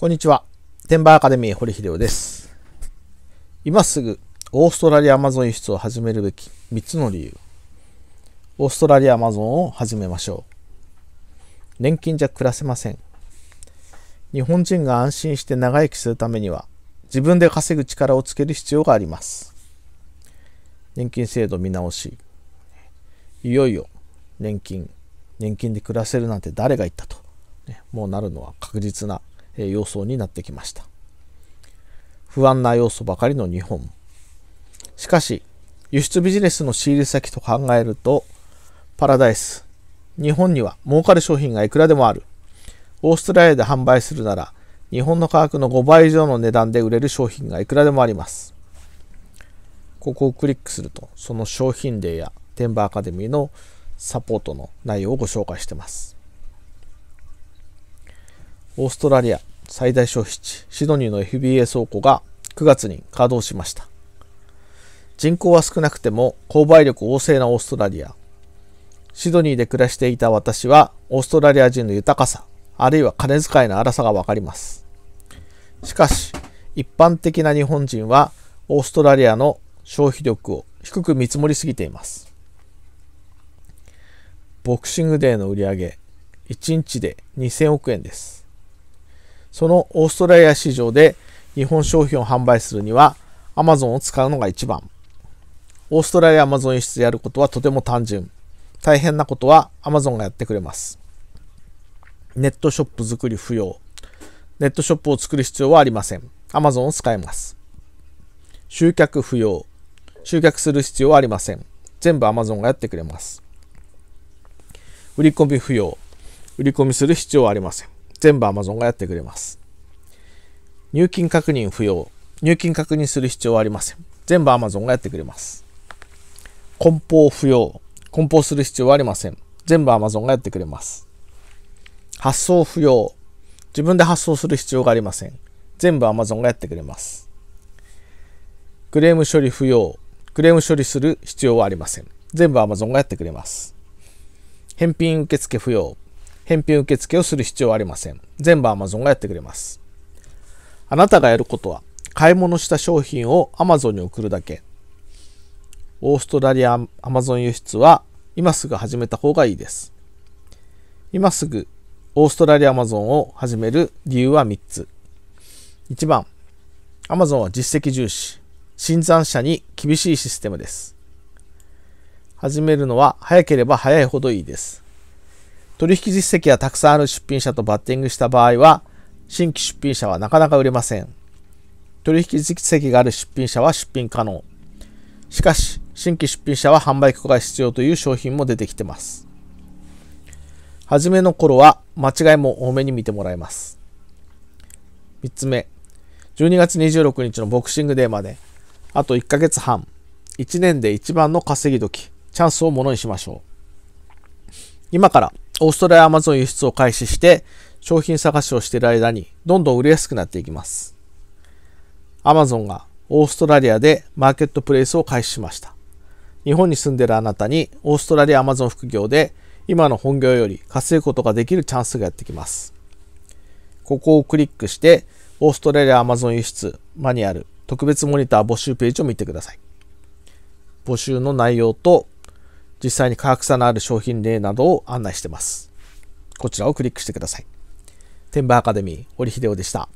こんにちは。天馬アカデミー堀秀夫です。今すぐオーストラリアアマゾン輸出を始めるべき3つの理由。オーストラリアアマゾンを始めましょう。年金じゃ暮らせません。日本人が安心して長生きするためには自分で稼ぐ力をつける必要があります。年金制度見直し。いよいよ年金、年金で暮らせるなんて誰が言ったと、ね、もうなるのは確実な様相になってきました。不安な要素ばかりの日本。しかし、輸出ビジネスの仕入れ先と考えると、パラダイス。日本には儲かる商品がいくらでもある。オーストラリアで販売するなら、日本の価格の5倍以上の値段で売れる商品がいくらでもあります。ここをクリックすると、その商品例やテンバーアカデミーのサポートの内容をご紹介しています。オーストラリア、最大消費地シドニーの FBA 倉庫が9月に稼働しました人口は少なくても購買力旺盛なオーストラリアシドニーで暮らしていた私はオーストラリア人の豊かさあるいは金遣いの荒さが分かりますしかし一般的な日本人はオーストラリアの消費力を低く見積もりすぎていますボクシングデーの売り上げ1日で2000億円ですそのオーストラリア市場で日本商品を販売するには Amazon を使うのが一番。オーストラリアアマゾン輸出でやることはとても単純。大変なことは Amazon がやってくれます。ネットショップ作り不要。ネットショップを作る必要はありません。Amazon を使えます。集客不要。集客する必要はありません。全部 Amazon がやってくれます。売り込み不要。売り込みする必要はありません。全部 Amazon がやってくれます。入金確認不要。入金確認する必要はありません。全部 Amazon がやってくれます。梱包不要。梱包する必要はありません。全部 Amazon がやってくれます。発送不要。自分で発送する必要がありません。全部 Amazon がやってくれます。クレーム処理不要。クレーム処理する必要はありません。全部 Amazon がやってくれます。返品受付不要。返品受付をする必要はありません。全部 Amazon がやってくれます。あなたがやることは、買い物した商品を Amazon に送るだけ。オーストラリア Amazon 輸出は今すぐ始めた方がいいです。今すぐオーストラリア Amazon を始める理由は3つ。1番、Amazon は実績重視。新参者に厳しいシステムです。始めるのは早ければ早いほどいいです。取引実績がたくさんある出品者とバッティングした場合は、新規出品者はなかなか売れません。取引実績がある出品者は出品可能。しかし、新規出品者は販売許可が必要という商品も出てきてます。はじめの頃は間違いも多めに見てもらいます。3つ目、12月26日のボクシングデーまで、あと1ヶ月半、1年で一番の稼ぎ時、チャンスをものにしましょう。今からオーストラリアアマゾン輸出を開始して、商品探しをしている間に、どんどん売れやすくなっていきます。アマゾンがオーストラリアでマーケットプレイスを開始しました。日本に住んでいるあなたに、オーストラリアアマゾン副業で、今の本業より稼ぐことができるチャンスがやってきます。ここをクリックして、オーストラリアアマゾン輸出マニュアル特別モニター募集ページを見てください。募集の内容と実際に価格差のある商品例などを案内してます。こちらをクリックしてください。テンバアカデミー、堀秀夫でした。